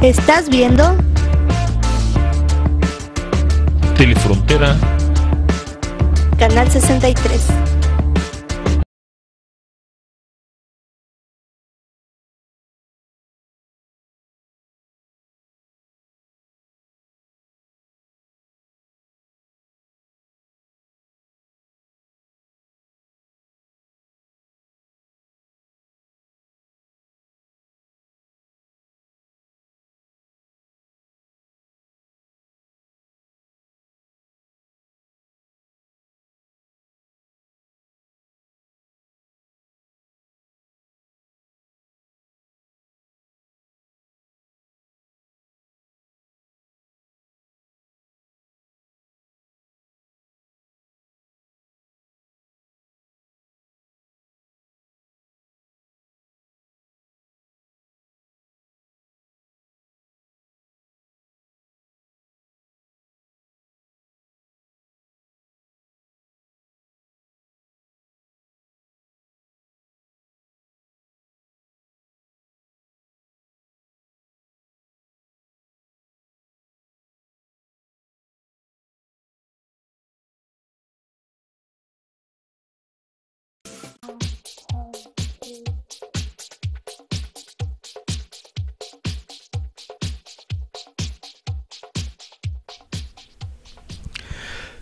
¿Estás viendo? Telefrontera. Canal 63.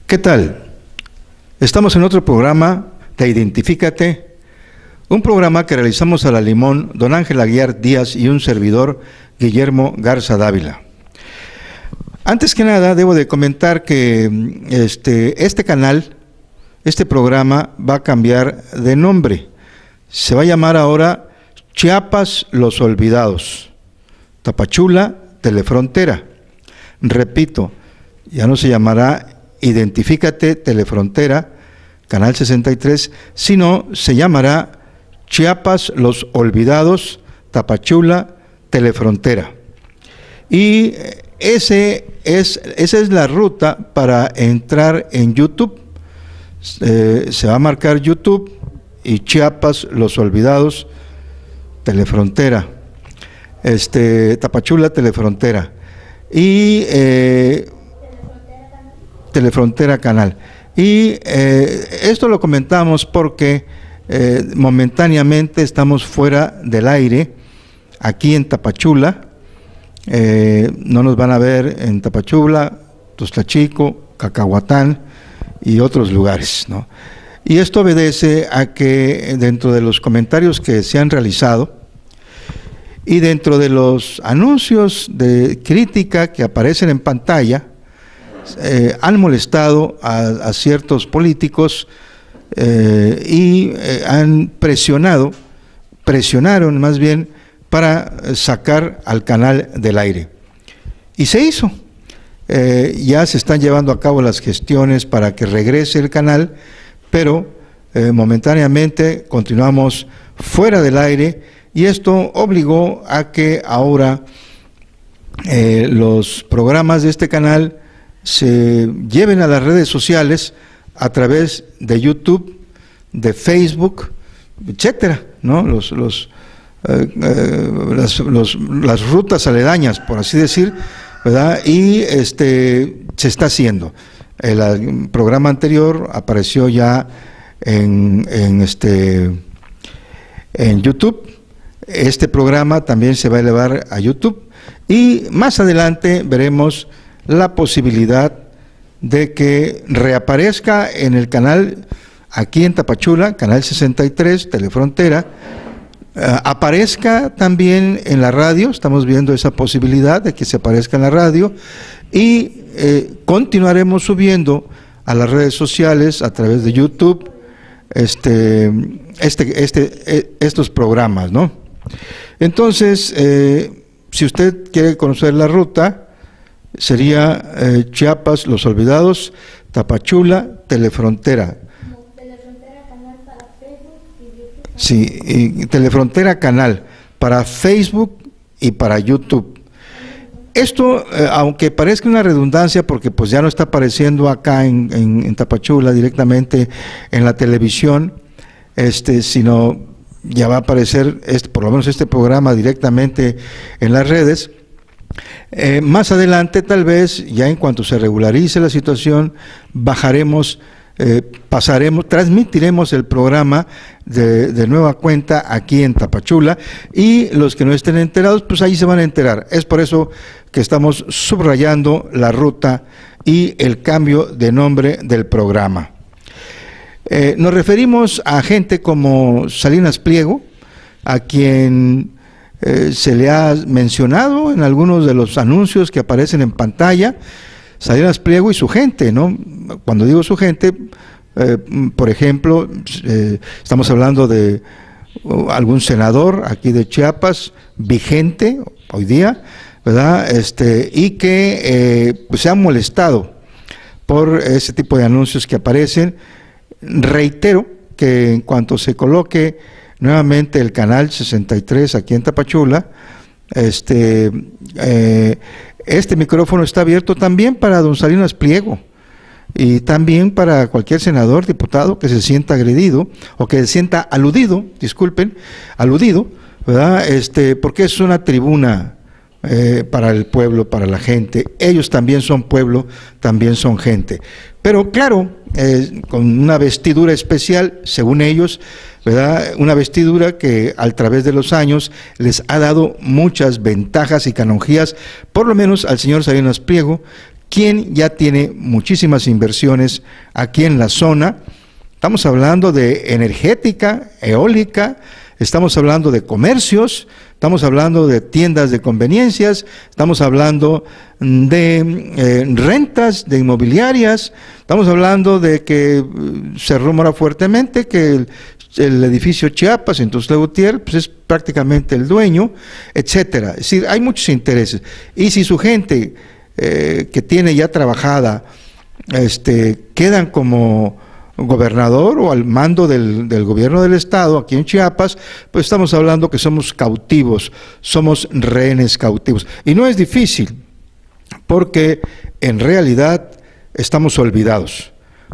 ¿Qué tal? Estamos en otro programa Te Identifícate, un programa que realizamos a la Limón, don Ángel Aguiar Díaz y un servidor, Guillermo Garza Dávila. Antes que nada, debo de comentar que mm, este, este canal, este programa va a cambiar de nombre. Se va a llamar ahora Chiapas los Olvidados, Tapachula, Telefrontera. Repito, ya no se llamará Identifícate Telefrontera, Canal 63, sino se llamará Chiapas Los Olvidados, Tapachula, Telefrontera. Y eh, ese es, esa es la ruta para entrar en YouTube. Eh, se va a marcar YouTube y Chiapas, Los Olvidados, Telefrontera, este, Tapachula, Telefrontera. Y eh, Telefrontera Canal. Y eh, esto lo comentamos porque eh, momentáneamente estamos fuera del aire, aquí en Tapachula. Eh, no nos van a ver en Tapachula, Tostachico, Cacahuatán y otros lugares. Y esto obedece a que dentro de los comentarios que se han realizado y dentro de los anuncios de crítica que aparecen en pantalla, eh, han molestado a, ciertos políticos eh, y eh, han presionado, presionaron más bien para sacar al canal del aire. Y se hizo. ya se están llevando a cabo las gestiones para que regrese el canal, pero momentáneamente continuamos fuera del aire y esto obligó a que ahora los programas de este canal se lleven a las redes sociales a través de YouTube, de Facebook, etcétera, ¿no? Los, los, eh, eh, las, rutas aledañas, por así decir, Y este se está haciendo. El, programa anterior apareció ya en, en, este en YouTube. Este programa también se va a elevar a YouTube. Y más adelante veremos la posibilidad de que reaparezca en el canal, aquí en Tapachula, Canal 63, Telefrontera, eh, aparezca también en la radio, estamos viendo esa posibilidad de que se aparezca en la radio y eh, continuaremos subiendo a las redes sociales a través de YouTube este, este, este, eh, estos programas, ¿no? Entonces, si usted quiere conocer la ruta, sería eh, Chiapas, Los Olvidados, Tapachula, Telefrontera. Sí, Telefrontera Canal para Facebook y para YouTube. Esto, eh, aunque parezca una redundancia, porque pues ya no está apareciendo acá en, Tapachula directamente en la televisión, este, sino ya va a aparecer, este, por lo menos este programa directamente en las redes, eh, más adelante, tal vez, ya en cuanto se regularice la situación, bajaremos, eh, pasaremos, transmitiremos el programa de, nueva cuenta aquí en Tapachula y los que no estén enterados, pues ahí se van a enterar. Es por eso que estamos subrayando la ruta y el cambio de nombre del programa. Eh, nos referimos a gente como Salinas Pliego, a quien eh, se le ha mencionado en algunos de los anuncios que aparecen en pantalla, Salinas Pliego y su gente, ¿no? Cuando digo su gente, eh, por ejemplo, eh, estamos hablando de uh, algún senador aquí de Chiapas, vigente hoy día, ¿verdad? Este, y que se ha molestado por ese tipo de anuncios que aparecen. Reitero que en cuanto se coloque nuevamente el canal 63 aquí en Tapachula. Este, eh, este micrófono está abierto también para don Salinas Pliego y también para cualquier senador, diputado que se sienta agredido o que se sienta aludido, disculpen, aludido, ¿verdad? Este, porque es una tribuna eh, para el pueblo, para la gente. Ellos también son pueblo, también son gente. Pero claro, eh, con una vestidura especial, según ellos, ¿verdad? Una vestidura que al través de los años les ha dado muchas ventajas y canonjías, por lo menos al señor Salinas Priego... quien ya tiene muchísimas inversiones aquí en la zona. Estamos hablando de energética, eólica, estamos hablando de comercios, estamos hablando de tiendas de conveniencias, estamos hablando de eh, rentas, de inmobiliarias, estamos hablando de que eh, se rumora fuertemente que el el edificio Chiapas, entonces Le Gutiérrez pues es prácticamente el dueño, etcétera. Es decir, hay muchos intereses. Y si su gente eh, que tiene ya trabajada este, quedan como gobernador o al mando del, del, gobierno del Estado aquí en Chiapas, pues estamos hablando que somos cautivos, somos rehenes cautivos. Y no es difícil, porque en realidad estamos olvidados,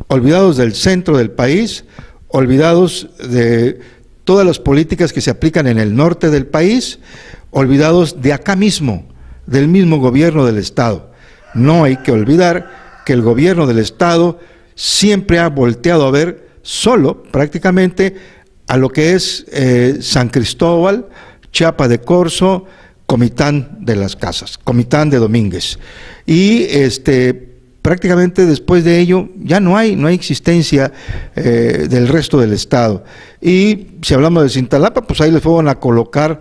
olvidados del centro del país, olvidados de todas las políticas que se aplican en el norte del país, olvidados de acá mismo, del mismo gobierno del Estado. No hay que olvidar que el gobierno del Estado siempre ha volteado a ver solo prácticamente a lo que es eh, San Cristóbal, Chapa de Corso, Comitán de las Casas, Comitán de Domínguez. Y este, prácticamente después de ello ya no hay, no hay existencia eh, del resto del Estado. Y si hablamos de Cintalapa, pues ahí les fueron a colocar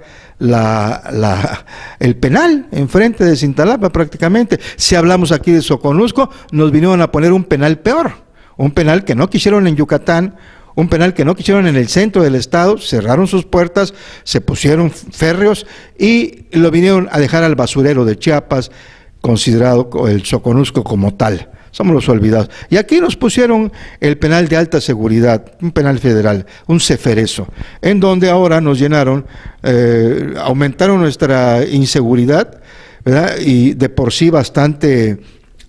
el penal enfrente de Cintalapa prácticamente. Si hablamos aquí de Soconusco, nos vinieron a poner un penal peor, un penal que no quisieron en Yucatán, un penal que no quisieron en el centro del estado, cerraron sus puertas, se pusieron férreos y lo vinieron a dejar al basurero de Chiapas, considerado el Soconusco como tal. Somos los olvidados. Y aquí nos pusieron el penal de alta seguridad, un penal federal, un ceferezo, en donde ahora nos llenaron, eh, aumentaron nuestra inseguridad, ¿verdad? Y de por sí bastante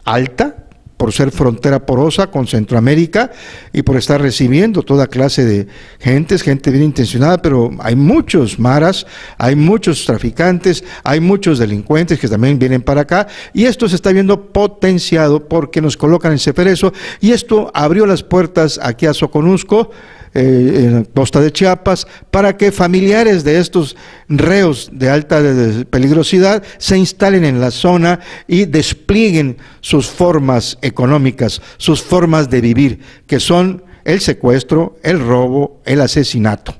alta, por ser frontera porosa con Centroamérica y por estar recibiendo toda clase de gentes, gente bien intencionada, pero hay muchos maras, hay muchos traficantes, hay muchos delincuentes que también vienen para acá y esto se está viendo potenciado porque nos colocan en Cefereso y esto abrió las puertas aquí a Soconusco eh, en la costa de Chiapas, para que familiares de estos reos de alta peligrosidad se instalen en la zona y desplieguen sus formas económicas, sus formas de vivir, que son el secuestro, el robo, el asesinato.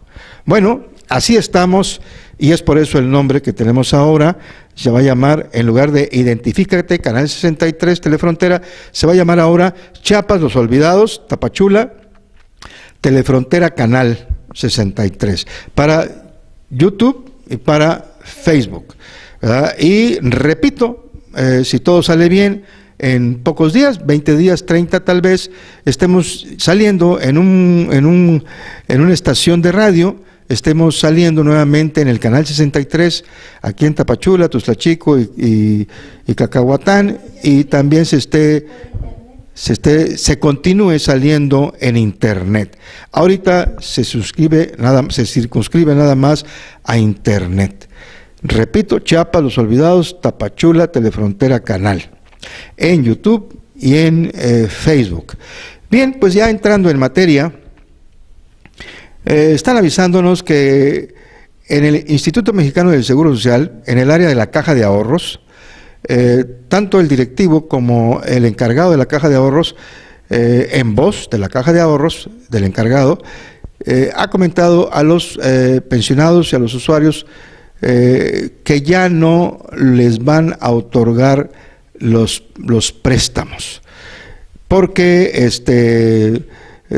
Bueno, así estamos y es por eso el nombre que tenemos ahora se va a llamar, en lugar de Identifícate, Canal 63, Telefrontera, se va a llamar ahora Chiapas, Los Olvidados, Tapachula, Telefrontera Canal 63, para YouTube y para Facebook. Y repito, eh, si todo sale bien, en pocos días, 20 días, 30 tal vez, estemos saliendo en, un, en, un, en una estación de radio, estemos saliendo nuevamente en el canal 63, aquí en Tapachula, Tuxtla y, y Cacahuatán, y también se esté se, esté, se continúe saliendo en Internet. Ahorita se, suscribe nada, se circunscribe nada más a Internet. Repito, Chiapas, Los Olvidados, Tapachula, Telefrontera Canal, en YouTube y en eh, Facebook. Bien, pues ya entrando en materia, eh, están avisándonos que en el Instituto Mexicano del Seguro Social, en el área de la caja de ahorros, eh, tanto el directivo como el encargado de la caja de ahorros, eh, en voz de la caja de ahorros del encargado, eh, ha comentado a los pensionados y a los usuarios que ya no les van a otorgar los, los préstamos, porque este,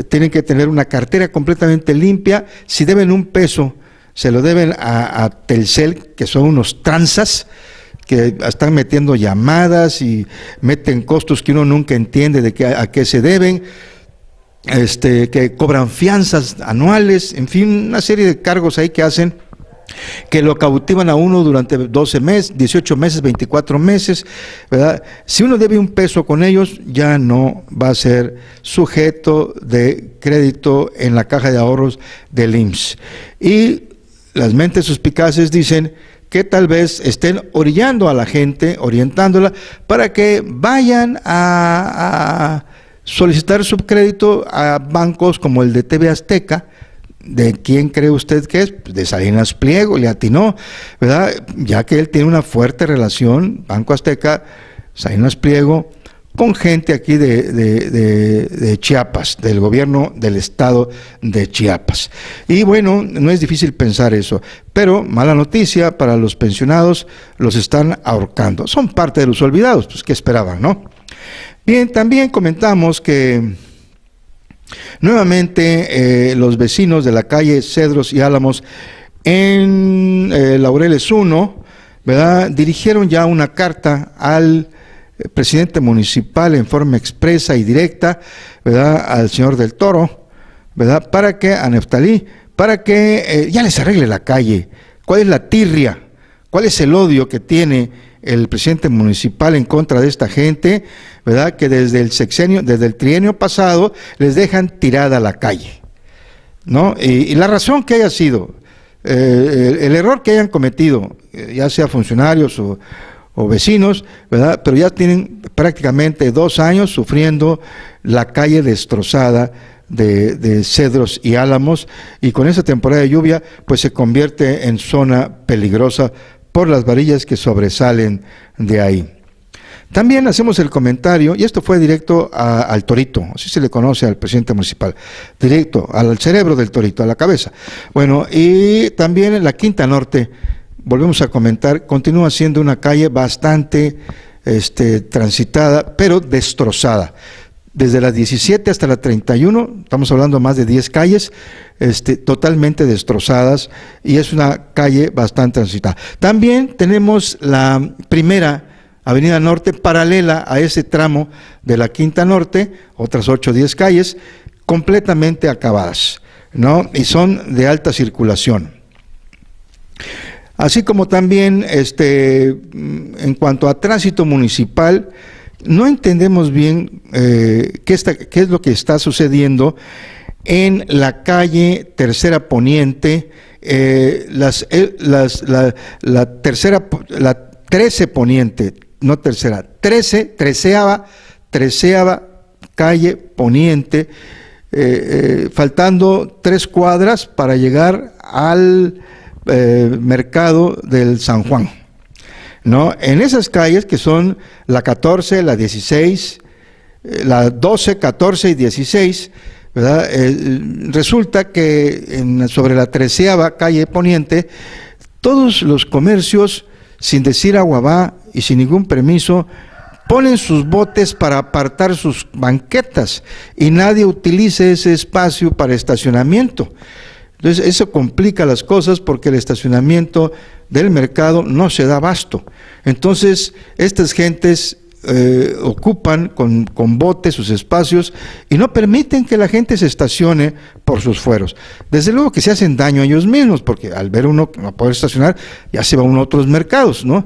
tienen que tener una cartera completamente limpia, si deben un peso, se lo deben a, a Telcel, que son unos tranzas, que están metiendo llamadas y meten costos que uno nunca entiende de qué, a qué se deben, este, que cobran fianzas anuales, en fin, una serie de cargos ahí que hacen que lo cautivan a uno durante 12 meses, 18 meses, 24 meses, ¿verdad? Si uno debe un peso con ellos, ya no va a ser sujeto de crédito en la caja de ahorros del IMSS. Y las mentes suspicaces dicen que tal vez estén orillando a la gente, orientándola, para que vayan a, solicitar subcrédito a bancos como el de TV Azteca, ¿De quién cree usted que es? De Salinas Pliego, le atinó, ¿verdad? Ya que él tiene una fuerte relación, Banco Azteca, Salinas Pliego, con gente aquí de, Chiapas, del gobierno del estado de Chiapas. Y bueno, no es difícil pensar eso, pero mala noticia para los pensionados, los están ahorcando. Son parte de los olvidados, pues qué esperaban, ¿no? Bien, también comentamos que nuevamente eh, los vecinos de la calle Cedros y Álamos en eh, Laureles 1, ¿verdad? Dirigieron ya una carta al eh, presidente municipal en forma expresa y directa, ¿verdad? Al señor del Toro, ¿verdad? Para que, a Neftalí, para que eh, ya les arregle la calle. ¿Cuál es la tirria? ¿Cuál es el odio que tiene el presidente municipal en contra de esta gente, ¿verdad? Que desde el sexenio, desde el trienio pasado, les dejan tirada la calle, ¿no? Y, la razón que haya sido, eh, el, error que hayan cometido, ya sea funcionarios o o vecinos, ¿verdad? Pero ya tienen prácticamente dos años sufriendo la calle destrozada de, cedros y álamos y con esa temporada de lluvia pues se convierte en zona peligrosa por las varillas que sobresalen de ahí. También hacemos el comentario, y esto fue directo al torito, así se le conoce al presidente municipal, directo al cerebro del torito, a la cabeza. Bueno, y también en la Quinta Norte, volvemos a comentar, continúa siendo una calle bastante este, transitada, pero destrozada. Desde las 17 hasta la 31, estamos hablando más de 10 calles, este, totalmente destrozadas y es una calle bastante transitada. También tenemos la primera avenida norte paralela a ese tramo de la Quinta Norte, otras 8 o 10 calles, completamente acabadas, ¿no? Y son de alta circulación. Así como también este, mm, en cuanto a tránsito municipal, no entendemos bien eh, qué, está, qué es lo que está sucediendo en la calle Tercera Poniente, eh, eh, las, la, tercera, la 13 Poniente, no tercera, 13, 13 treceava calle Poniente, faltando tres cuadras para llegar al eh, mercado del San Juan. ¿no? En esas calles que son la 14, la 16, eh, la 12, 14 y 16, eh, resulta que sobre la treceava calle poniente, todos los comercios, sin decir aguabá y sin ningún permiso, ponen sus botes para apartar sus banquetas y nadie utilice ese espacio para estacionamiento. Entonces eso complica las cosas porque el estacionamiento del mercado no se da abasto. Entonces estas gentes eh, ocupan con, botes sus espacios y no permiten que la gente se estacione por sus fueros. Desde luego que se hacen daño a ellos mismos, porque al ver uno no poder estacionar, ya se va uno a otros mercados, ¿no?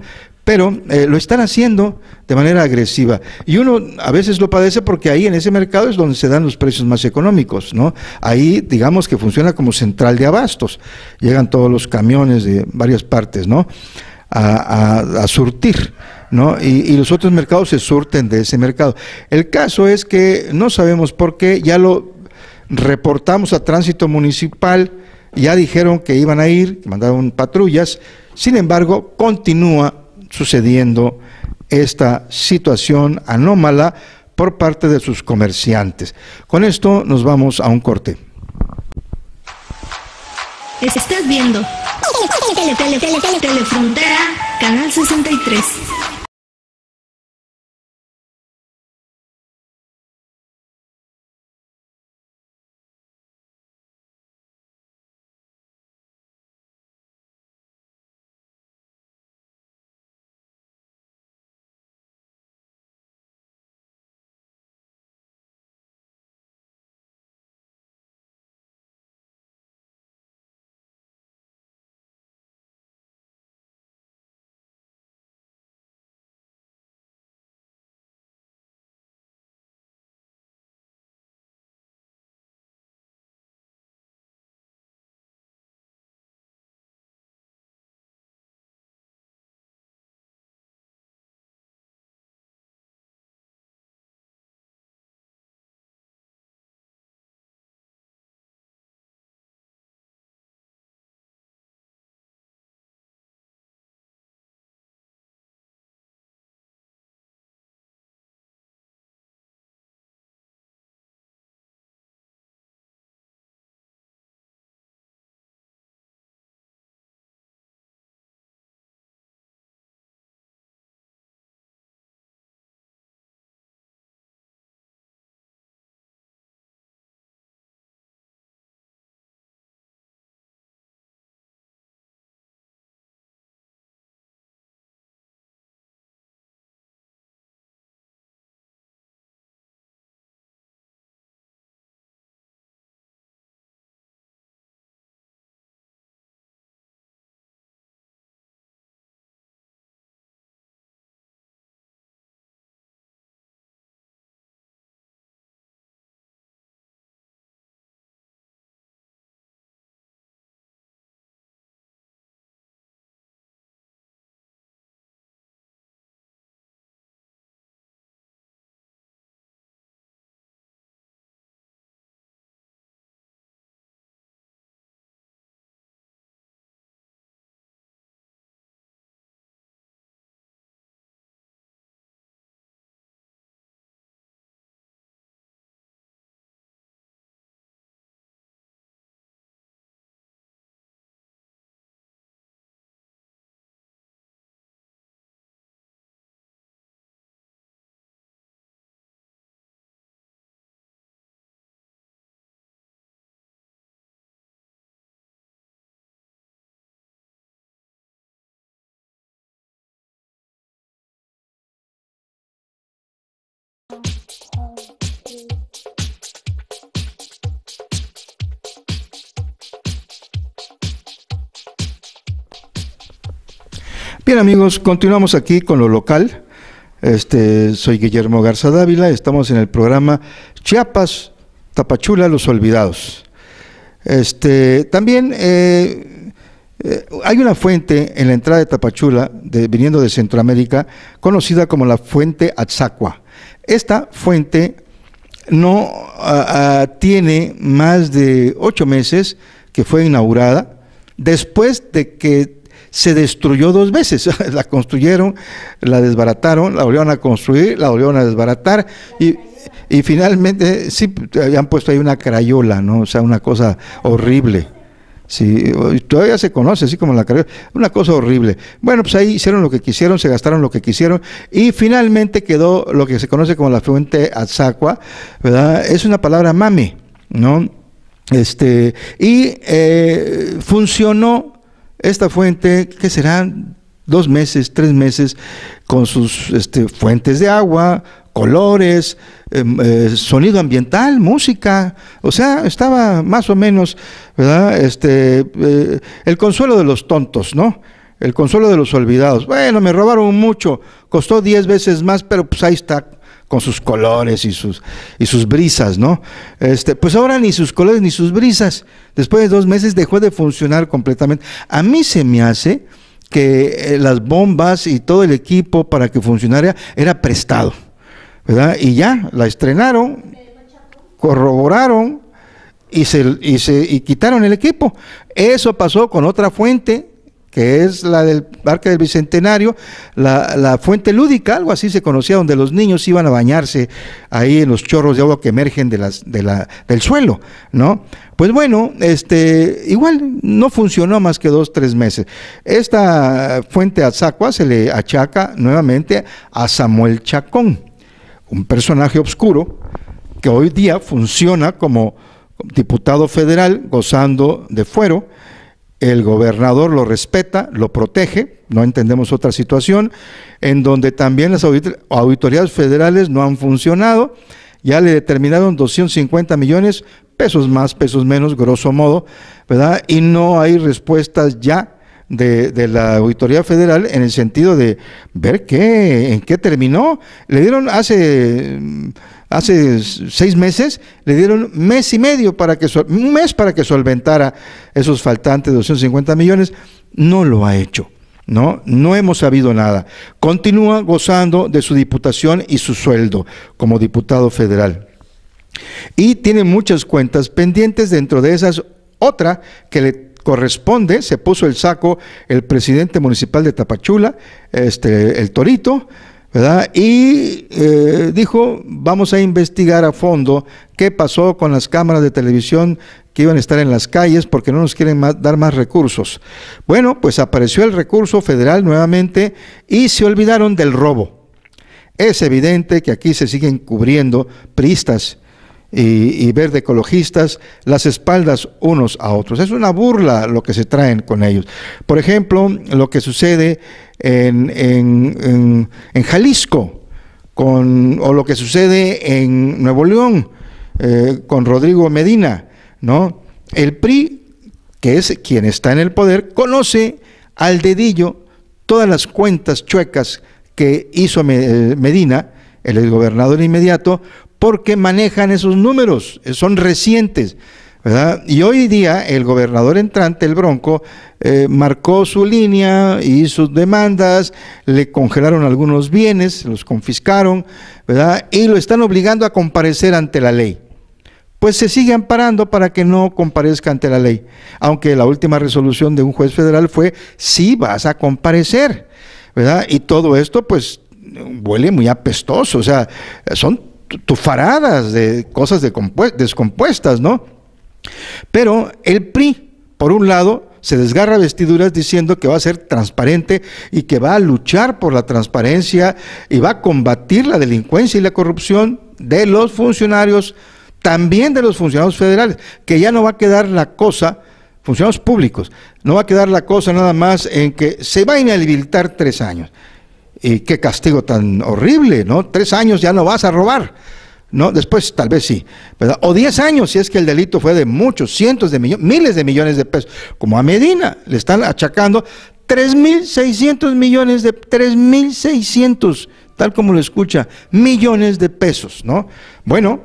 pero eh, lo están haciendo de manera agresiva. Y uno a veces lo padece porque ahí en ese mercado es donde se dan los precios más económicos, ¿no? Ahí digamos que funciona como central de abastos. Llegan todos los camiones de varias partes, ¿no? A, surtir, ¿no? Y, y, los otros mercados se surten de ese mercado. El caso es que no sabemos por qué, ya lo reportamos a tránsito municipal, ya dijeron que iban a ir, mandaron patrullas, sin embargo, continúa sucediendo esta situación anómala por parte de sus comerciantes. Con esto nos vamos a un corte. Estás viendo Telefrontera, Canal 63. Bien amigos, continuamos aquí con lo local. Este, soy Guillermo Garza Dávila, estamos en el programa Chiapas, Tapachula, Los Olvidados. Este, también eh, eh, hay una fuente en la entrada de Tapachula, de, viniendo de Centroamérica, conocida como la Fuente Atzacua. Esta fuente no tiene más de ocho meses que fue inaugurada, después de que se destruyó dos veces. la construyeron, la desbarataron, la volvieron a construir, la volvieron a desbaratar y, finalmente sí habían puesto ahí una crayola, ¿no? O sea, una cosa horrible. Sí, todavía se conoce, así como la crayola, una cosa horrible. Bueno, pues ahí hicieron lo que quisieron, se gastaron lo que quisieron y finalmente quedó lo que se conoce como la fuente Azacua, ¿verdad? Es una palabra mami, ¿no? Este, y eh, funcionó esta fuente, que serán dos meses, tres meses, con sus este, fuentes de agua, colores, em, eh, sonido ambiental, música, o sea, estaba más o menos, ¿verdad? Este, eh, el consuelo de los tontos, ¿no? El consuelo de los olvidados. Bueno, me robaron mucho, costó diez veces más, pero pues ahí está, con sus colores y sus, y sus brisas, ¿no? Este, pues ahora ni sus colores ni sus brisas. Después de dos meses dejó de funcionar completamente. A mí se me hace que eh, las bombas y todo el equipo para que funcionara era prestado, ¿verdad? Y ya, la estrenaron, corroboraron y, se, y, se, y quitaron el equipo. Eso pasó con otra fuente que es la del Parque del Bicentenario, la, fuente lúdica, algo así se conocía, donde los niños iban a bañarse ahí en los chorros de agua que emergen de las, de la, del suelo, ¿no? Pues bueno, este, igual no funcionó más que dos, tres meses. Esta fuente Azacua se le achaca nuevamente a Samuel Chacón, un personaje oscuro que hoy día funciona como diputado federal gozando de fuero, el gobernador lo respeta, lo protege, no entendemos otra situación, en donde también las auditorías federales no han funcionado, ya le determinaron 250 millones, pesos más, pesos menos, grosso modo, ¿verdad? Y no hay respuestas ya de, de, la Auditoría Federal en el sentido de ver qué, en qué terminó. Le dieron hace hace seis meses, le dieron mes y medio para que, un mes para que solventara esos faltantes de 250 millones. No lo ha hecho. ¿no? No hemos sabido nada. Continúa gozando de su diputación y su sueldo como diputado federal. Y tiene muchas cuentas pendientes, dentro de esas otra que le corresponde, se puso el saco el presidente municipal de Tapachula, este, el Torito, y eh, dijo, vamos a investigar a fondo qué pasó con las cámaras de televisión que iban a estar en las calles porque no nos quieren dar más recursos. Bueno, pues apareció el recurso federal nuevamente y se olvidaron del robo. Es evidente que aquí se siguen cubriendo pristas y, ver ecologistas las espaldas unos a otros. Es una burla lo que se traen con ellos. Por ejemplo, lo que sucede en, en, en, Jalisco con, o lo que sucede en Nuevo León eh, con Rodrigo Medina, ¿no? El PRI, que es quien está en el poder, conoce al dedillo todas las cuentas chuecas que hizo eh, Medina, el gobernador inmediato, porque manejan esos números, eh, son recientes. ¿verdad? Y hoy día el gobernador entrante, el Bronco, eh, marcó su línea y sus demandas, le congelaron algunos bienes, los confiscaron, ¿verdad? y lo están obligando a comparecer ante la ley. Pues se sigue amparando para que no comparezca ante la ley, aunque la última resolución de un juez federal fue, sí vas a comparecer, ¿verdad? Y todo esto pues huele muy apestoso, o sea, son tufaradas de cosas descompuestas, ¿no? Pero el PRI, por un lado, se desgarra vestiduras diciendo que va a ser transparente y que va a luchar por la transparencia y va a combatir la delincuencia y la corrupción de los funcionarios, también de los funcionarios federales, que ya no va a quedar la cosa, funcionarios públicos, no va a quedar la cosa nada más en que se va a inhabilitar tres años y qué castigo tan horrible, ¿no? Tres años ya no vas a robar, ¿no? Después tal vez sí, ¿verdad? O diez años si es que el delito fue de muchos, cientos de millones, miles de millones de pesos, como a Medina, le están achacando 3.600 millones de, 3.600, tal como lo escucha, millones de pesos, ¿no? Bueno,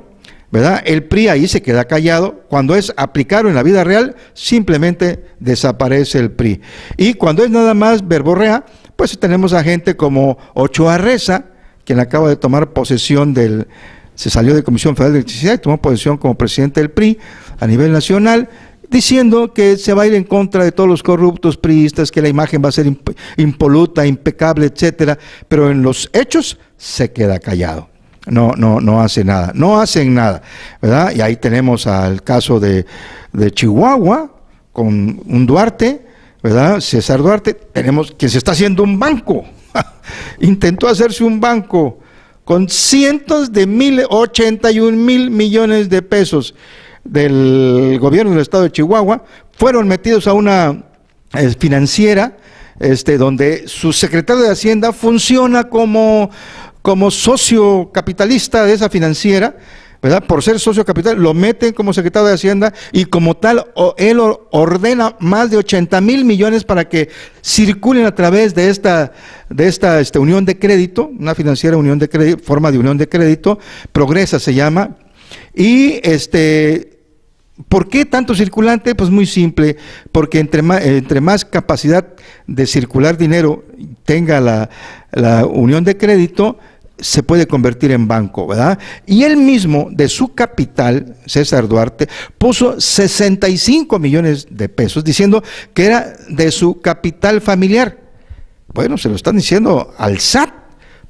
¿verdad? El PRI ahí se queda callado. Cuando es aplicado en la vida real, simplemente desaparece el PRI. Y cuando es nada más verborrea, pues tenemos a gente como Ochoa Reza, quien acaba de tomar posesión del, se salió de Comisión Federal de Electricidad y tomó posesión como presidente del PRI a nivel nacional, diciendo que se va a ir en contra de todos los corruptos priistas, que la imagen va a ser impoluta, impecable, etcétera, pero en los hechos se queda callado. No, no, no hace nada, no hacen nada, ¿verdad? Y ahí tenemos al caso de, de Chihuahua, con un Duarte, ¿verdad? César Duarte, tenemos quien se está haciendo un banco. Intentó hacerse un banco con cientos de mil, 81 mil millones de pesos del gobierno del estado de Chihuahua, fueron metidos a una eh, financiera este, donde su secretario de Hacienda funciona como, como socio capitalista de esa financiera por ser socio capital, lo meten como secretario de Hacienda y como tal, él ordena más de 80 mil millones para que circulen a través de esta, de esta, este, unión de crédito, una financiera unión de crédito, forma de unión de crédito, Progresa se llama, y este, ¿Por qué tanto circulante? Pues muy simple, porque entre más, entre más capacidad de circular dinero tenga la, la unión de crédito, se puede convertir en banco, ¿verdad? Y él mismo, de su capital, César Duarte, puso 65 millones de pesos, diciendo que era de su capital familiar. Bueno, se lo están diciendo al SAT,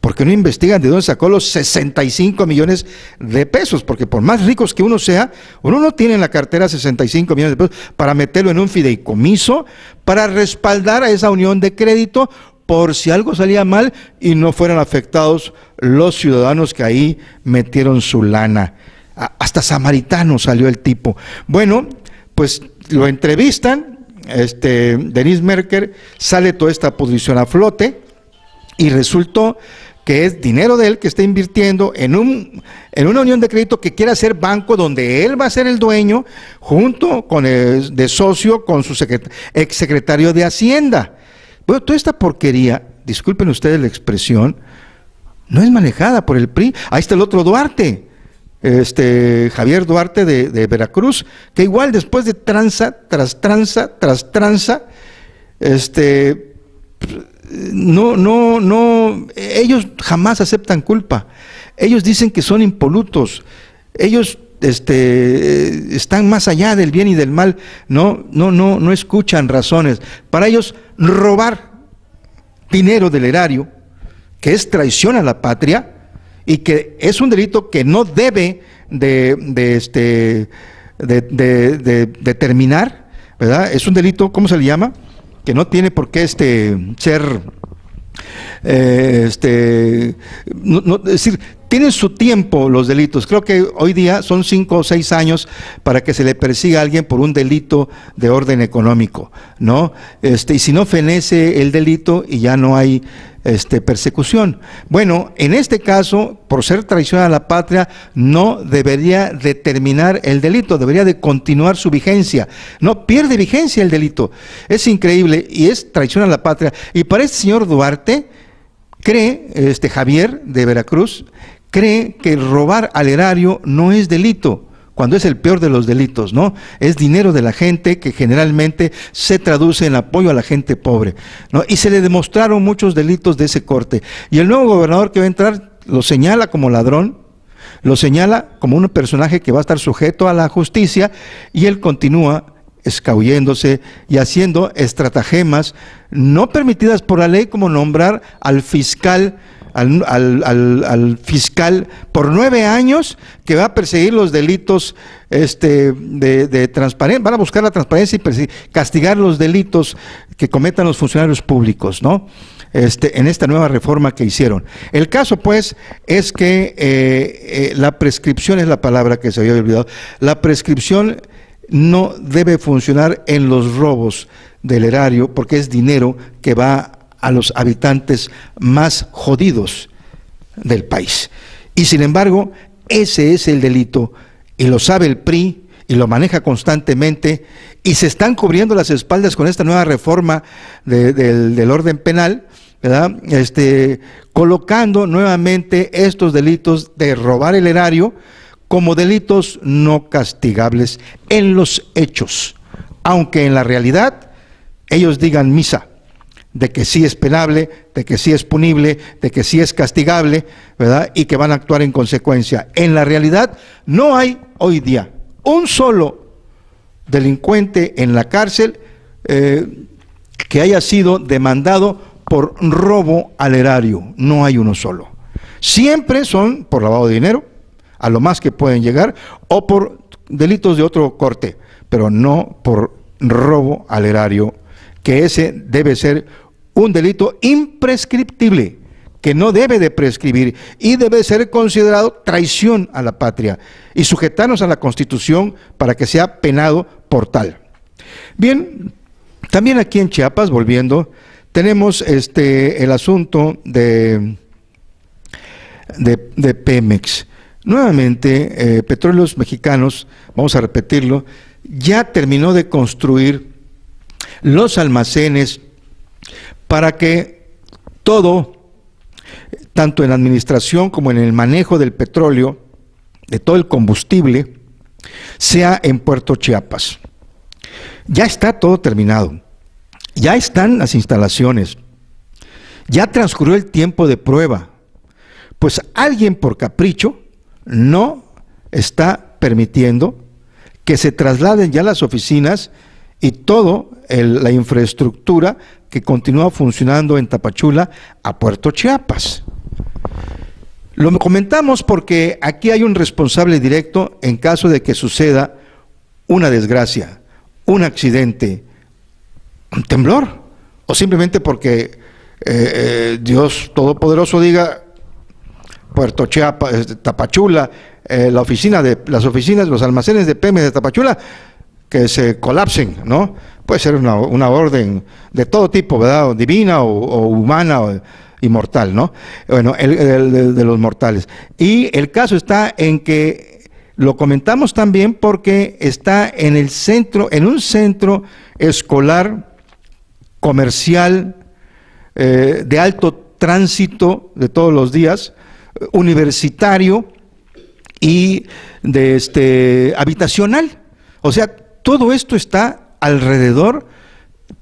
porque no investigan de dónde sacó los 65 millones de pesos, porque por más ricos que uno sea, uno no tiene en la cartera 65 millones de pesos para meterlo en un fideicomiso, para respaldar a esa unión de crédito por si algo salía mal y no fueran afectados los ciudadanos que ahí metieron su lana. Hasta samaritano salió el tipo. Bueno, pues lo entrevistan, este, Denise Merker, sale toda esta posición a flote y resultó que es dinero de él que está invirtiendo en, un, en una unión de crédito que quiere hacer banco donde él va a ser el dueño junto con el de socio con su ex secretario de Hacienda. Bueno, toda esta porquería, disculpen ustedes la expresión, no es manejada por el PRI. Ahí está el otro Duarte, este Javier Duarte de, Veracruz, que igual después de tranza, tras tranza, tras tranza, este, no, no, no, ellos jamás aceptan culpa. Ellos dicen que son impolutos. Ellos este, están más allá del bien y del mal. No, no, no, no escuchan razones. Para ellos robar dinero del erario que es traición a la patria y que es un delito que no debe de, este, de, terminar, ¿verdad? Es un delito, ¿cómo se le llama? Que no tiene por qué este, ser, eh, este, no, decir, tienen su tiempo los delitos. Creo que hoy día son cinco o seis años para que se le persiga a alguien por un delito de orden económico, ¿no? Este, y si no fenece el delito y ya no hay este, persecución. Bueno, en este caso, por ser traición a la patria, no debería determinar el delito, debería de continuar su vigencia. No pierde vigencia el delito. Es increíble y es traición a la patria. Y para este señor Duarte, cree este Javier de Veracruz cree que robar al erario no es delito, cuando es el peor de los delitos, ¿no? Es dinero de la gente que generalmente se traduce en apoyo a la gente pobre, ¿no? Y se le demostraron muchos delitos de ese corte. Y el nuevo gobernador que va a entrar lo señala como ladrón, lo señala como un personaje que va a estar sujeto a la justicia y él continúa escabulléndose y haciendo estratagemas no permitidas por la ley como nombrar al fiscal al, fiscal por nueve años que va a perseguir los delitos este, de, transparencia, van a buscar la transparencia y castigar los delitos que cometan los funcionarios públicos, ¿no? Este, en esta nueva reforma que hicieron. El caso, pues, es que eh, eh, la prescripción es la palabra que se había olvidado. La prescripción no debe funcionar en los robos del erario porque es dinero que va a los habitantes más jodidos del país. Y sin embargo, ese es el delito y lo sabe el PRI y lo maneja constantemente y se están cubriendo las espaldas con esta nueva reforma del, orden penal. Este, colocando nuevamente estos delitos de robar el erario como delitos no castigables en los hechos, aunque en la realidad ellos digan misa de que sí es penable, de que sí es punible, de que sí es castigable, ¿verdad? Y que van a actuar en consecuencia. En la realidad no hay hoy día un solo delincuente en la cárcel eh, que haya sido demandado por robo al erario. No hay uno solo. Siempre son por lavado de dinero, a lo más que pueden llegar, o por delitos de otro corte, pero no por robo al erario, que ese debe ser un delito imprescriptible que no debe de prescribir y debe ser considerado traición a la patria y sujetarnos a la Constitución para que sea penado por tal. Bien, también aquí en Chiapas, volviendo, tenemos este el asunto de, de, Pemex. Nuevamente, eh, Petróleos Mexicanos, vamos a repetirlo, ya terminó de construir los almacenes para que todo, tanto en la administración como en el manejo del petróleo, de todo el combustible, sea en Puerto Chiapas. Ya está todo terminado, ya están las instalaciones, ya transcurrió el tiempo de prueba, pues alguien por capricho no está permitiendo que se trasladen ya las oficinas y toda la infraestructura que continúa funcionando en Tapachula a Puerto Chiapas. Lo comentamos porque aquí hay un responsable directo en caso de que suceda una desgracia, un accidente, un temblor, o simplemente porque eh, eh, Dios Todopoderoso diga, Puerto Chiapas, eh, Tapachula, la oficina de, las oficinas, los almacenes de PM de Tapachula que se colapsen, ¿no? Puede ser una, orden de todo tipo, ¿verdad? divina o, humana o inmortal, ¿no? Bueno, de, los mortales. Y el caso está en que lo comentamos también porque está en el centro, en un centro escolar comercial eh, de alto tránsito de todos los días, universitario y de este habitacional. O sea, todo esto está alrededor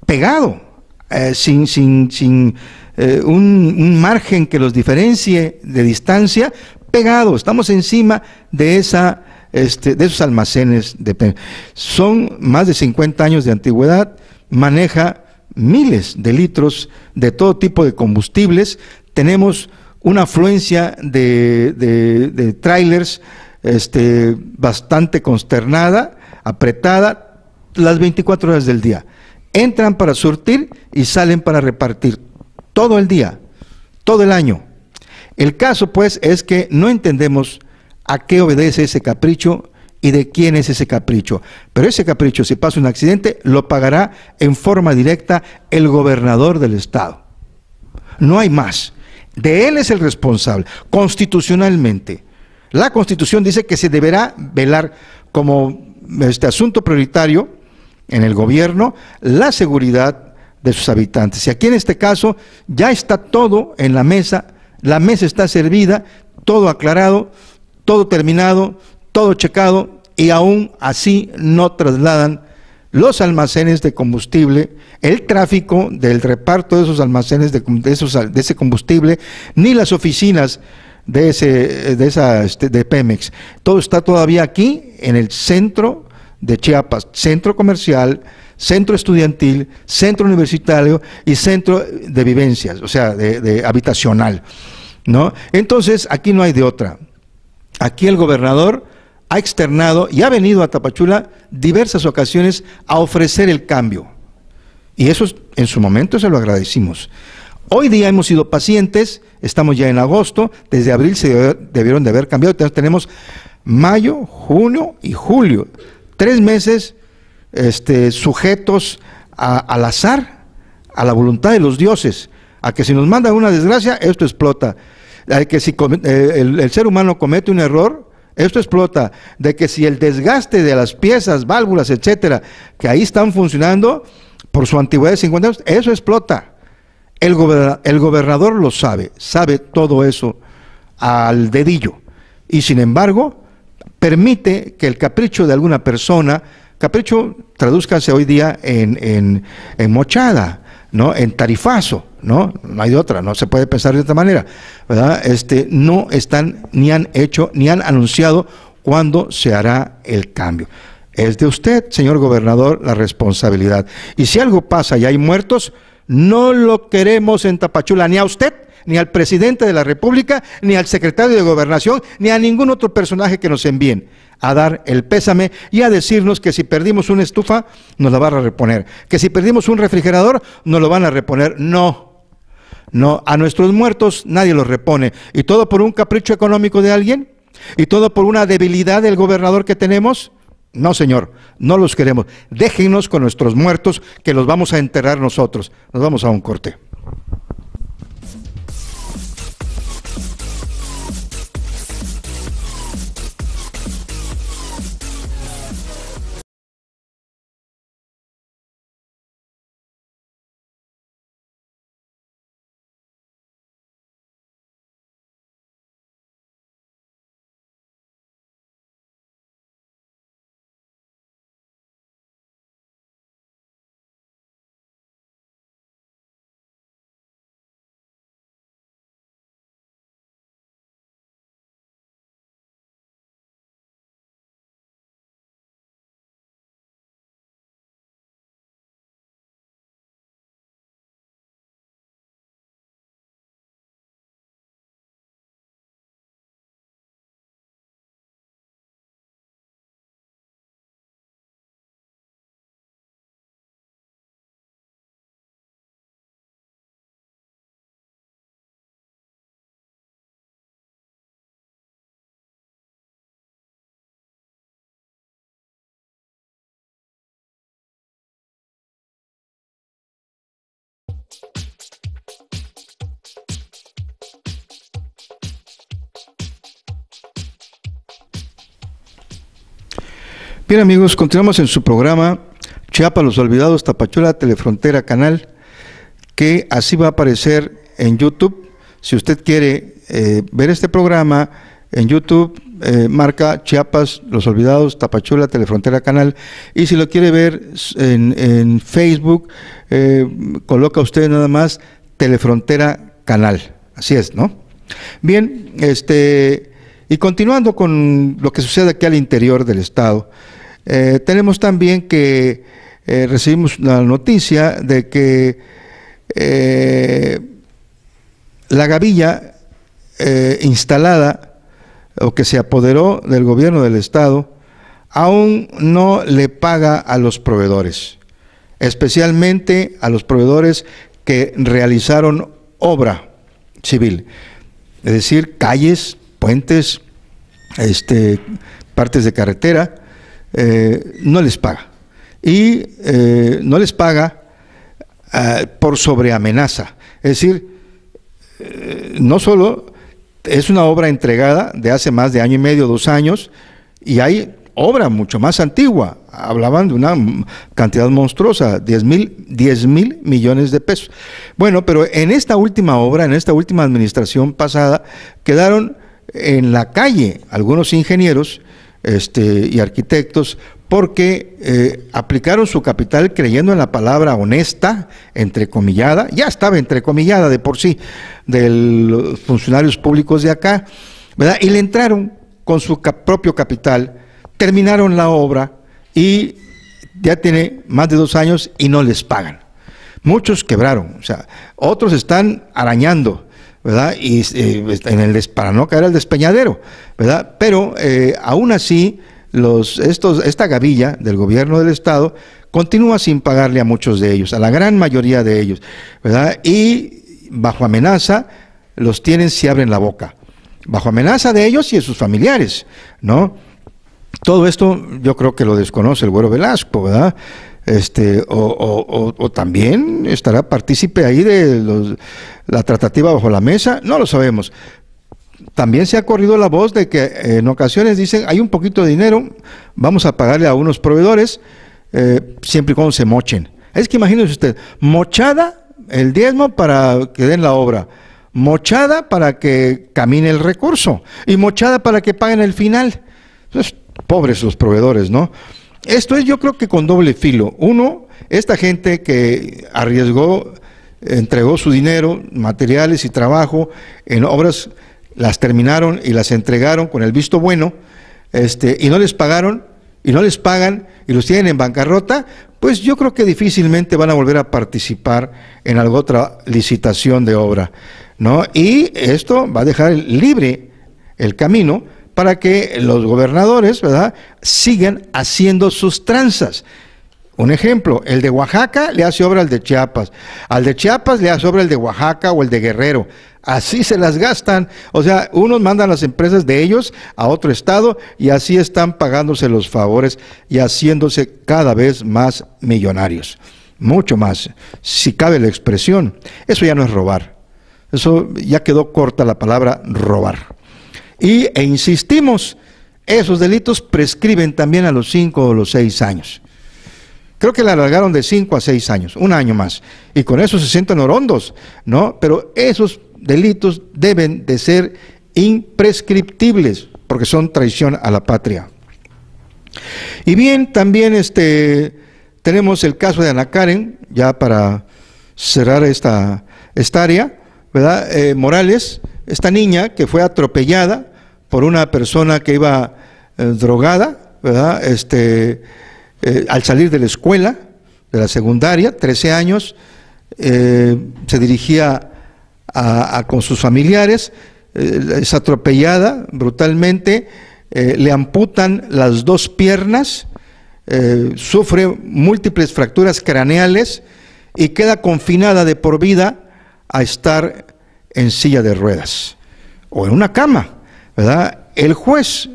pegado, eh, sin, sin, sin eh, un, margen que los diferencie de distancia, pegado, estamos encima de esa... Este, de esos almacenes de Son más de 50 años de antigüedad, maneja miles de litros de todo tipo de combustibles, tenemos una afluencia de, trailers este, bastante consternada, apretada las 24 horas del día. Entran para surtir y salen para repartir todo el día, todo el año. El caso pues es que no entendemos a qué obedece ese capricho y de quién es ese capricho. Pero ese capricho, si pasa un accidente, lo pagará en forma directa el gobernador del estado. No hay más. De él es el responsable, constitucionalmente. La constitución dice que se deberá velar como este asunto prioritario en el gobierno la seguridad de sus habitantes. Y aquí en este caso ya está todo en la mesa, la mesa está servida, todo aclarado, todo terminado, todo checado y aún así no trasladan los almacenes de combustible, el tráfico del reparto de esos almacenes de, de, ese combustible, ni las oficinas de ese de este, de Pemex. Todo está todavía aquí en el centro de Chiapas, centro comercial, centro estudiantil, centro universitario y centro de vivencias, o sea, de, habitacional. ¿no? Entonces, aquí no hay de otra. Aquí el gobernador ha externado y ha venido a Tapachula diversas ocasiones a ofrecer el cambio. Y eso en su momento se lo agradecimos. Hoy día hemos sido pacientes, estamos ya en agosto, desde abril se debieron de haber cambiado, tenemos mayo, junio y julio. Tres meses este, sujetos al azar, a la voluntad de los dioses, a que si nos mandan una desgracia, esto explota. A que si eh, el, ser humano comete un error, esto explota de que si el desgaste de las piezas, válvulas, etcétera, que ahí están funcionando por su antigüedad de 50 años, eso explota. el, gobernador lo sabe, sabe todo eso al dedillo. Y sin embargo, permite que el capricho de alguna persona, capricho tradúzcase hoy día en, en, en mochada, ¿no? en tarifazo, ¿no? No hay de otra, no se puede pensar de otra manera, ¿verdad? Este, no están, ni han hecho, ni han anunciado cuándo se hará el cambio. Es de usted, señor gobernador, la responsabilidad. Y si algo pasa y hay muertos, no lo queremos en Tapachula, ni a usted, ni al presidente de la República, ni al secretario de Gobernación, ni a ningún otro personaje que nos envíen a dar el pésame y a decirnos que si perdimos una estufa, nos la van a reponer, que si perdimos un refrigerador, nos lo van a reponer. No. No, a nuestros muertos nadie los repone. ¿Y todo por un capricho económico de alguien? ¿Y todo por una debilidad del gobernador que tenemos? No, Señor, no los queremos. Déjenos con nuestros muertos que los vamos a enterrar nosotros. Nos vamos a un corte. Bien amigos, continuamos en su programa Chiapas, los olvidados, Tapachula, Telefrontera, Canal, que así va a aparecer en YouTube. Si usted quiere eh, ver este programa en YouTube, eh, marca Chiapas, los olvidados, Tapachula, Telefrontera, Canal. Y si lo quiere ver en, Facebook, eh, coloca usted nada más Telefrontera, Canal. Así es, ¿no? Bien, este... Y continuando con lo que sucede aquí al interior del Estado, eh, tenemos también que eh, recibimos la noticia de que eh, la gavilla instalada o que se apoderó del gobierno del estado aún no le paga a los proveedores, especialmente a los proveedores que realizaron obra civil, es decir, calles, puentes, este, partes de carretera, eh, no les paga. Y eh, no les paga eh, por sobreamenaza. Es decir, no solo es una obra entregada de hace más de año y medio, dos años, y hay obra mucho más antigua. Hablaban de una cantidad monstruosa, 10 mil, 10 mil millones de pesos. Bueno, pero en esta última obra, en esta última administración pasada, quedaron en la calle algunos ingenieros este, y arquitectos, porque eh, aplicaron su capital creyendo en la palabra honesta, entrecomillada, ya estaba entrecomillada de por sí, de los funcionarios públicos de acá, ¿verdad? Y le entraron con su propio capital, terminaron la obra y ya tiene más de dos años y no les pagan. Muchos quebraron, o sea, otros están arañando, ¿verdad? Y eh, en el para no caer al despeñadero, ¿verdad? Pero eh, aún así, los, estos, esta gavilla del gobierno del Estado continúa sin pagarle a muchos de ellos, a la gran mayoría de ellos, ¿verdad? Y bajo amenaza los tienen si abren la boca, bajo amenaza de ellos y de sus familiares, ¿no? Todo esto yo creo que lo desconoce el güero Velasco, ¿verdad? este, o, también estará partícipe ahí de la tratativa bajo la mesa, no lo sabemos. También se ha corrido la voz de que eh, en ocasiones dicen, hay un poquito de dinero, vamos a pagarle a unos proveedores, eh, siempre y cuando se mochen. Es que imagínense usted, mochada el diezmo para que den la obra, mochada para que camine el recurso y mochada para que paguen el final. Entonces, pobres los proveedores, ¿no? Esto es yo creo que con doble filo. Uno, esta gente que arriesgó, entregó su dinero, materiales y trabajo en obras, las terminaron y las entregaron con el visto bueno, este, y no les pagaron, y no les pagan, y los tienen en bancarrota, pues yo creo que difícilmente van a volver a participar en alguna otra licitación de obra. ¿no? Y esto va a dejar libre el camino para que los gobernadores, ¿verdad?, sigan haciendo sus tranzas. Un ejemplo, el de Oaxaca le hace obra al de Chiapas, al de Chiapas le hace obra el de Oaxaca o el de Guerrero. Así se las gastan. O sea, unos mandan las empresas de ellos a otro estado y así están pagándose los favores y haciéndose cada vez más millonarios. Mucho más, si cabe la expresión. Eso ya no es robar. Eso ya quedó corta la palabra robar. Y, e insistimos, esos delitos prescriben también a los cinco o los seis años. Creo que la alargaron de cinco a seis años, un año más. Y con eso se sienten orondos, ¿no? Pero esos delitos deben de ser imprescriptibles, porque son traición a la patria. Y bien, también este, tenemos el caso de Ana Karen, ya para cerrar esta, esta área. ¿verdad? Eh, Morales, esta niña que fue atropellada por una persona que iba eh, drogada, ¿verdad? Este, eh, al salir de la escuela, de la secundaria, 13 años, se dirigía con sus familiares, es atropellada brutalmente, le amputan las dos piernas, sufre múltiples fracturas craneales y queda confinada de por vida a estar en silla de ruedas o en una cama, ¿verdad? El juez,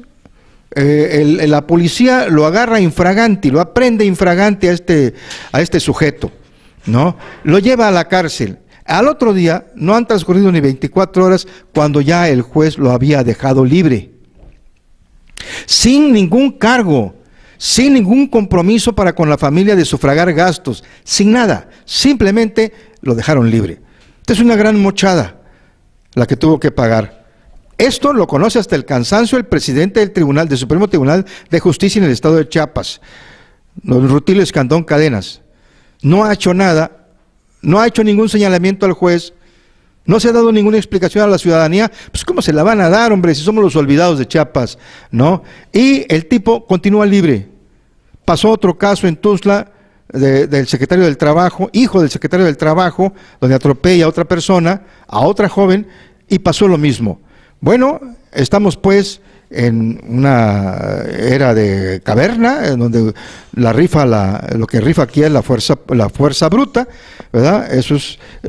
eh, la policía lo agarra infragante, lo aprende infragante a este, a este sujeto, ¿no? Lo lleva a la cárcel. Al otro día no han transcurrido ni 24 horas cuando ya el juez lo había dejado libre, sin ningún cargo, sin ningún compromiso para con la familia de sufragar gastos, sin nada, simplemente lo dejaron libre es una gran mochada la que tuvo que pagar. Esto lo conoce hasta el cansancio el presidente del Tribunal, del Supremo Tribunal de Justicia en el estado de Chiapas, Rutilio Escandón Cadenas. No ha hecho nada, no ha hecho ningún señalamiento al juez, no se ha dado ninguna explicación a la ciudadanía. Pues, ¿cómo se la van a dar, hombre, si somos los olvidados de Chiapas? ¿No? Y el tipo continúa libre. Pasó otro caso en Tuzla del secretario del Trabajo, hijo del secretario del Trabajo, donde atropella a otra persona, a otra joven, y pasó lo mismo. Bueno, estamos pues en una era de caverna, en donde la rifa, la, lo que rifa aquí es la fuerza, la fuerza bruta, ¿verdad?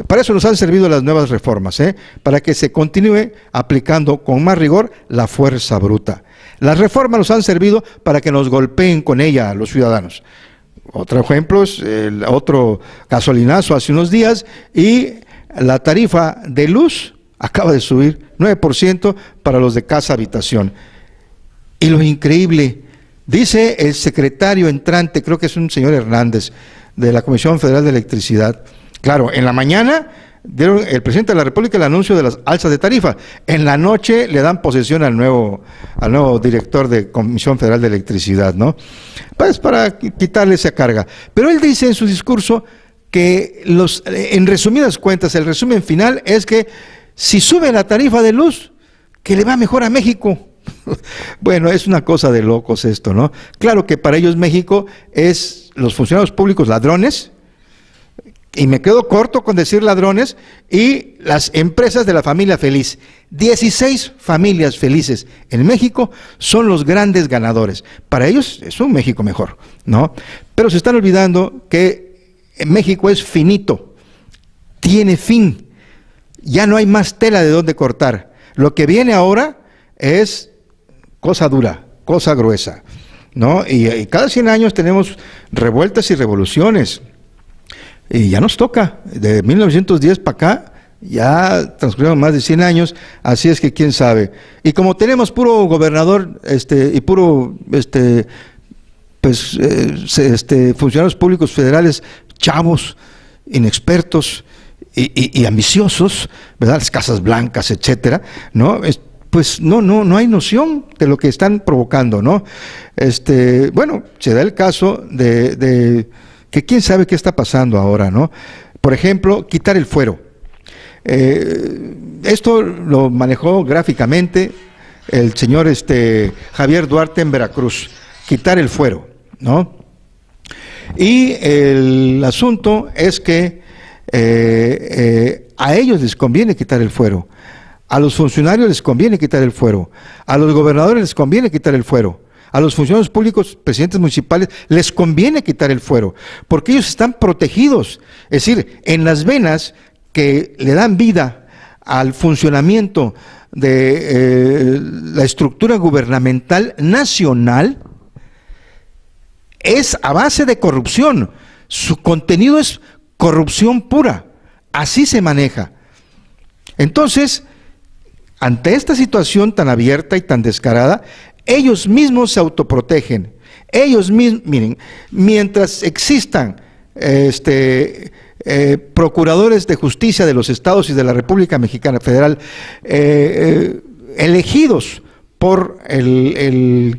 para eso nos han servido las nuevas reformas, ¿eh? para que se continúe aplicando con más rigor la fuerza bruta. Las reformas nos han servido para que nos golpeen con ella los ciudadanos. Otro ejemplo es el otro gasolinazo hace unos días y la tarifa de luz acaba de subir 9% para los de casa habitación. Y lo increíble, dice el secretario entrante, creo que es un señor Hernández, de la Comisión Federal de Electricidad, claro, en la mañana dieron el presidente de la República el anuncio de las alzas de tarifa. En la noche le dan posesión al nuevo, al nuevo director de Comisión Federal de Electricidad, ¿no? Pues para quitarle esa carga. Pero él dice en su discurso que los, en resumidas cuentas, el resumen final es que si sube la tarifa de luz, que le va mejor a México. Bueno, es una cosa de locos esto, ¿no? Claro que para ellos México es los funcionarios públicos ladrones, y me quedo corto con decir ladrones, y las empresas de la familia feliz. Dieciséis familias felices en México son los grandes ganadores. Para ellos es un México mejor, ¿no? Pero se están olvidando que México es finito, tiene fin, ya no hay más tela de dónde cortar. Lo que viene ahora es cosa dura, cosa gruesa, ¿no? Y, cada 100 años tenemos revueltas y revoluciones y ya nos toca. De 1910 para acá, ya transcurrieron más de 100 años, así es que quién sabe. Y como tenemos puro gobernador este, y puro este, pues, eh, este, funcionarios públicos federales chavos, inexpertos y, ambiciosos, ¿verdad? Las Casas Blancas, etcétera, ¿no? pues no, no, no hay noción de lo que están provocando, ¿no? Este, bueno, se da el caso de que quién sabe qué está pasando ahora, ¿no? Por ejemplo, quitar el fuero. Eh, esto lo manejó gráficamente el señor este, Javier Duarte en Veracruz, quitar el fuero, ¿no? Y el asunto es que eh, eh, a ellos les conviene quitar el fuero, a los funcionarios les conviene quitar el fuero, a los gobernadores les conviene quitar el fuero. A los funcionarios públicos, presidentes municipales, les conviene quitar el fuero, porque ellos están protegidos. Es decir, en las venas que le dan vida al funcionamiento de eh, la estructura gubernamental nacional, es a base de corrupción. Su contenido es corrupción pura. Así se maneja. Entonces, ante esta situación tan abierta y tan descarada, ellos mismos se autoprotegen. Ellos mismos, miren, mientras existan este, eh, procuradores de justicia de los estados y de la República Mexicana Federal eh, eh, elegidos por el,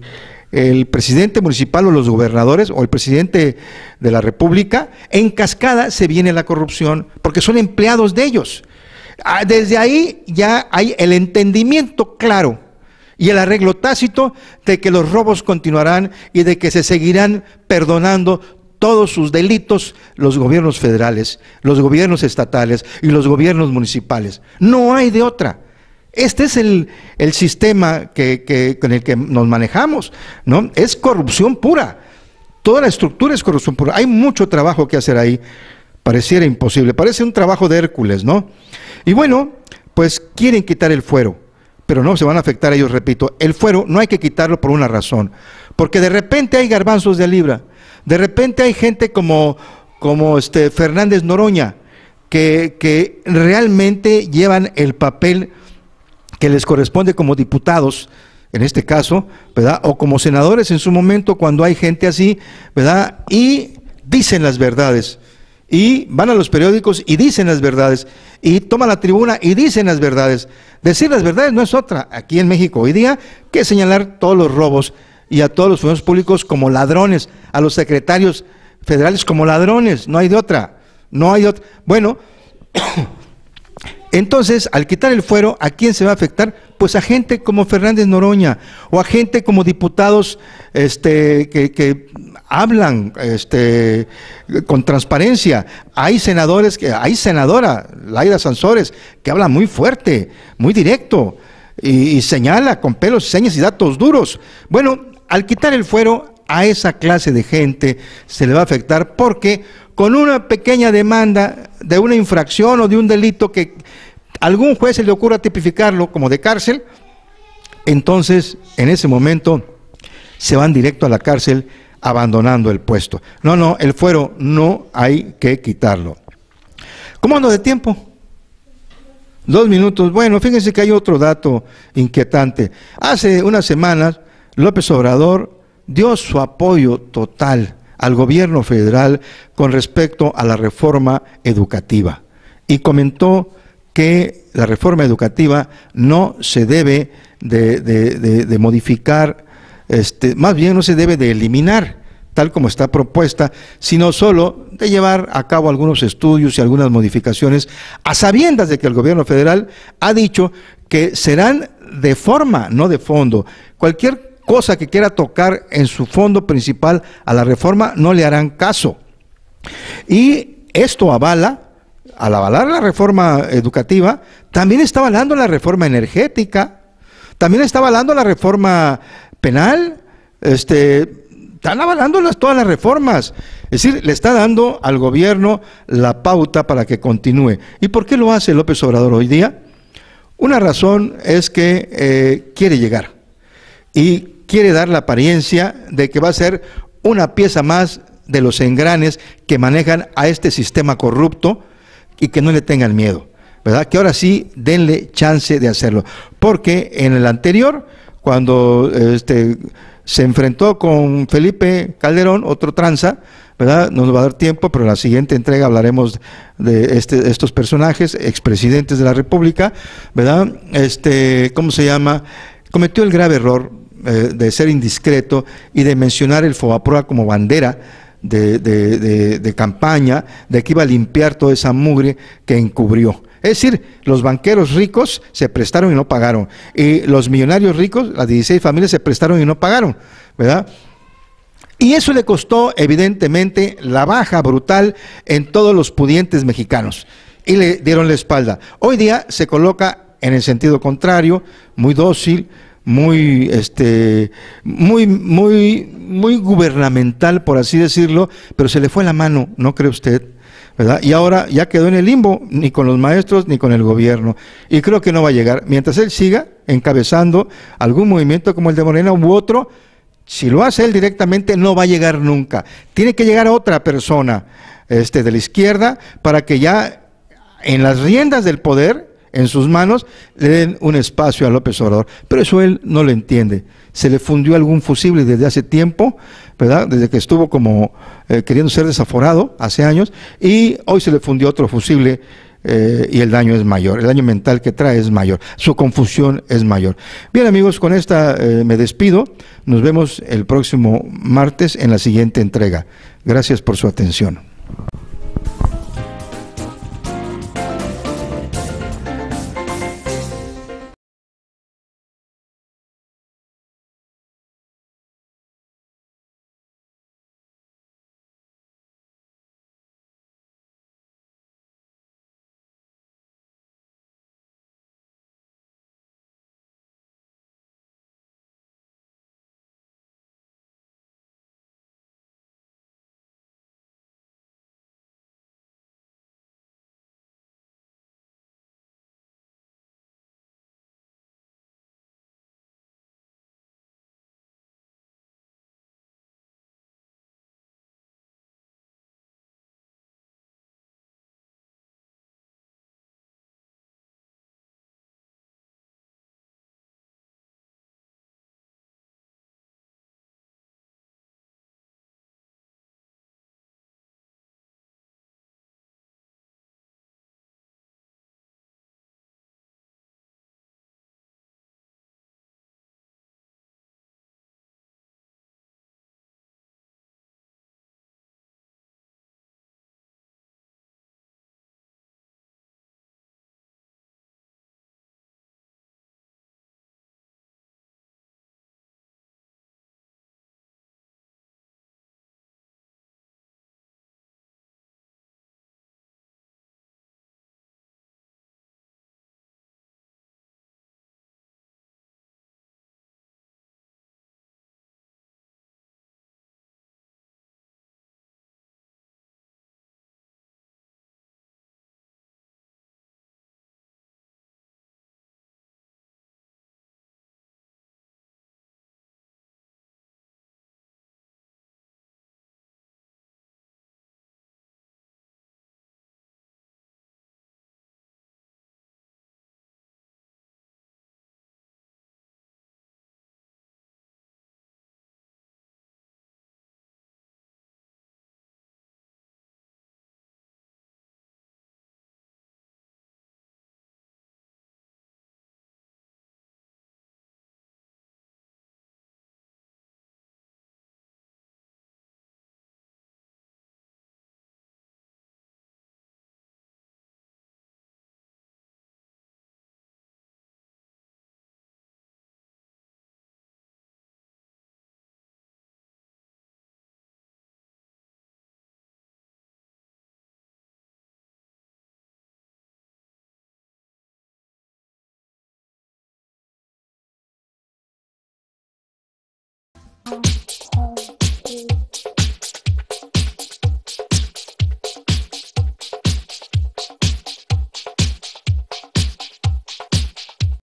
presidente municipal o los gobernadores o el presidente de la República, en cascada se viene la corrupción porque son empleados de ellos. Ah, desde ahí ya hay el entendimiento claro y el arreglo tácito de que los robos continuarán y de que se seguirán perdonando todos sus delitos los gobiernos federales, los gobiernos estatales y los gobiernos municipales. No hay de otra. Este es el, sistema que, con el que nos manejamos, ¿no? Es corrupción pura. Toda la estructura es corrupción pura. Hay mucho trabajo que hacer ahí. Pareciera imposible. Parece un trabajo de Hércules, ¿no? Y bueno, pues quieren quitar el fuero pero no se van a afectar a ellos, repito. El fuero no hay que quitarlo por una razón, porque de repente hay garbanzos de libra, de repente hay gente como, como este Fernández Noroña, que, que realmente llevan el papel que les corresponde como diputados, en este caso, ¿verdad? O como senadores en su momento, cuando hay gente así, ¿verdad? Y dicen las verdades y van a los periódicos y dicen las verdades, y toman la tribuna y dicen las verdades. Decir las verdades no es otra aquí en México hoy día que señalar todos los robos y a todos los funcionarios públicos como ladrones, a los secretarios federales como ladrones, no hay de otra, no hay otra. Bueno, entonces, al quitar el fuero, ¿a quién se va a afectar? Pues a gente como Fernández Noroña o a gente como diputados este, que, hablan este, con transparencia. Hay senadores, que, hay senadora Laida Sansores que habla muy fuerte, muy directo y, y señala con pelos, señas y datos duros. Bueno, al quitar el fuero, a esa clase de gente se le va a afectar porque con una pequeña demanda de una infracción o de un delito que algún juez se le ocurra tipificarlo como de cárcel, entonces en ese momento se van directo a la cárcel abandonando el puesto. No, no, el fuero no hay que quitarlo. ¿Cómo ando de tiempo? Dos minutos. Bueno, fíjense que hay otro dato inquietante. Hace unas semanas, López Obrador dio su apoyo total al gobierno federal con respecto a la reforma educativa y comentó que la reforma educativa no se debe de, modificar, este, más bien no se debe de eliminar tal como está propuesta, sino solo de llevar a cabo algunos estudios y algunas modificaciones a sabiendas de que el gobierno federal ha dicho que serán de forma, no de fondo. Cualquier cosa que quiera tocar en su fondo principal a la reforma no le harán caso. Y esto avala al avalar la reforma educativa, también está avalando la reforma energética, también está avalando la reforma penal, este, están avalando todas las reformas. Es decir, le está dando al gobierno la pauta para que continúe. ¿Y por qué lo hace López Obrador hoy día? Una razón es que eh, quiere llegar y quiere dar la apariencia de que va a ser una pieza más de los engranes que manejan a este sistema corrupto y que no le tengan miedo, ¿verdad? Que ahora sí denle chance de hacerlo. Porque en el anterior, cuando este, se enfrentó con Felipe Calderón, otro tranza, ¿verdad? No nos va a dar tiempo, pero en la siguiente entrega hablaremos de este, estos personajes, expresidentes de la República, ¿verdad? Este, ¿Cómo se llama? Cometió el grave error eh, de ser indiscreto y de mencionar el Fobaproa como bandera de, de, campaña, de que iba a limpiar toda esa mugre que encubrió. Es decir, los banqueros ricos se prestaron y no pagaron. Y los millonarios ricos, las 16 familias, se prestaron y no pagaron, ¿verdad? Y eso le costó evidentemente la baja brutal en todos los pudientes mexicanos. Y le dieron la espalda. Hoy día se coloca en el sentido contrario, muy dócil, muy, este, muy, muy, muy gubernamental, por así decirlo, pero se le fue la mano, ¿no cree usted? ¿verdad? Y ahora ya quedó en el limbo, ni con los maestros, ni con el gobierno. Y creo que no va a llegar. Mientras él siga encabezando algún movimiento como el de Morena u otro, si lo hace él directamente, no va a llegar nunca. Tiene que llegar otra persona este, de la izquierda para que ya en las riendas del poder en sus manos, le den un espacio a López Obrador. Pero eso él no lo entiende. Se le fundió algún fusible desde hace tiempo, ¿verdad? Desde que estuvo como eh, queriendo ser desaforado hace años, y hoy se le fundió otro fusible. Eh, y el daño es mayor, el daño mental que trae es mayor, su confusión es mayor. Bien amigos, con esta eh, me despido, nos vemos el próximo martes en la siguiente entrega. Gracias por su atención. Thank you.